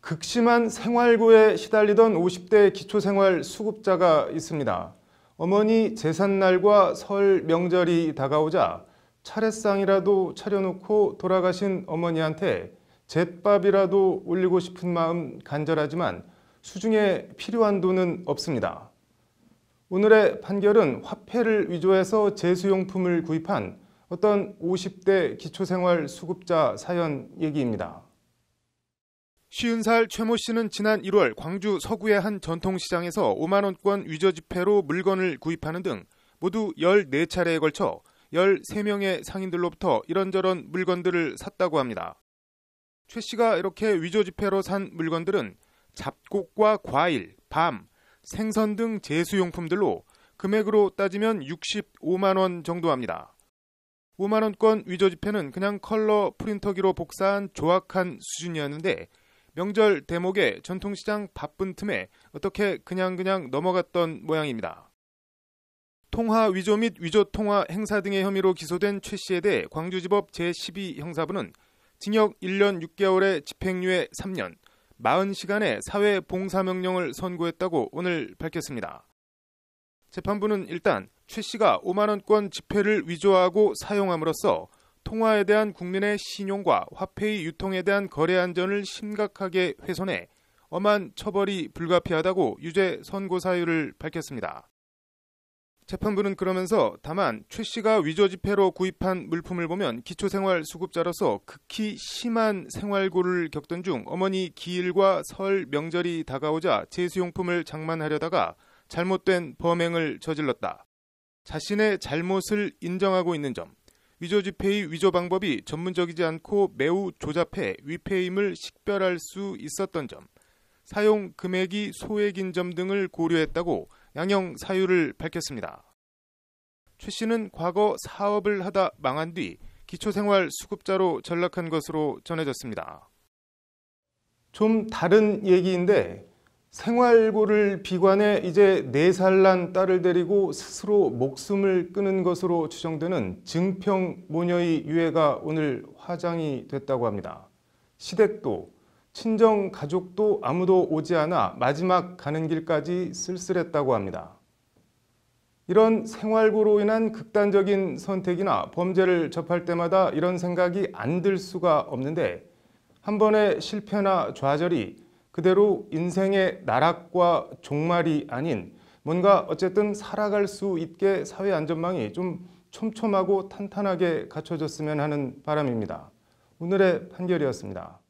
극심한 생활고에 시달리던 50대 기초생활 수급자가 있습니다. 어머니 재산날과설 명절이 다가오자 차례상이라도 차려놓고 돌아가신 어머니한테 잿밥이라도 올리고 싶은 마음 간절하지만 수중에 필요한 돈은 없습니다. 오늘의 판결은 화폐를 위조해서 재수용품을 구입한 어떤 50대 기초생활 수급자 사연 얘기입니다. 쉬운 살 최모 씨는 지난 1월 광주 서구의 한 전통시장에서 5만원권 위저 지폐로 물건을 구입하는 등 모두 14차례에 걸쳐 13명의 상인들로부터 이런저런 물건들을 샀다고 합니다. 최 씨가 이렇게 위조 지폐로 산 물건들은 잡곡과 과일, 밤, 생선 등 제수용품들로 금액으로 따지면 65만원 정도 합니다. 5만원권 위조 지폐는 그냥 컬러 프린터기로 복사한 조악한 수준이었는데 명절 대목에 전통시장 바쁜 틈에 어떻게 그냥 그냥 넘어갔던 모양입니다. 통화 위조 및 위조 통화 행사 등의 혐의로 기소된 최 씨에 대해 광주지법 제12 형사부는 징역 1년 6개월에 집행유예 3년, 40시간의 사회 봉사명령을 선고했다고 오늘 밝혔습니다. 재판부는 일단 최 씨가 5만원권 지폐를 위조하고 사용함으로써 통화에 대한 국민의 신용과 화폐의 유통에 대한 거래 안전을 심각하게 훼손해 엄한 처벌이 불가피하다고 유죄 선고 사유를 밝혔습니다. 재판부는 그러면서 다만 최 씨가 위조 지폐로 구입한 물품을 보면 기초생활 수급자로서 극히 심한 생활고를 겪던 중 어머니 기일과 설 명절이 다가오자 제수용품을 장만하려다가 잘못된 범행을 저질렀다. 자신의 잘못을 인정하고 있는 점, 위조 지폐의 위조 방법이 전문적이지 않고 매우 조잡해 위폐임을 식별할 수 있었던 점, 사용 금액이 소액인 점 등을 고려했다고 양형 사유를 밝혔습니다. 최 씨는 과거 사업을 하다 망한 뒤 기초생활 수급자로 전락한 것으로 전해졌습니다. 좀 다른 얘기인데 생활고를 비관해 이제 네 살 난 딸을 데리고 스스로 목숨을 끊은 것으로 추정되는 증평 모녀의 유해가 오늘 화장이 됐다고 합니다. 시댁도 친정 가족도 아무도 오지 않아 마지막 가는 길까지 쓸쓸했다고 합니다. 이런 생활고로 인한 극단적인 선택이나 범죄를 접할 때마다 이런 생각이 안 들 수가 없는데 한 번의 실패나 좌절이 그대로 인생의 나락과 종말이 아닌 뭔가 어쨌든 살아갈 수 있게 사회 안전망이 좀 촘촘하고 탄탄하게 갖춰졌으면 하는 바람입니다. 오늘의 판결이었습니다.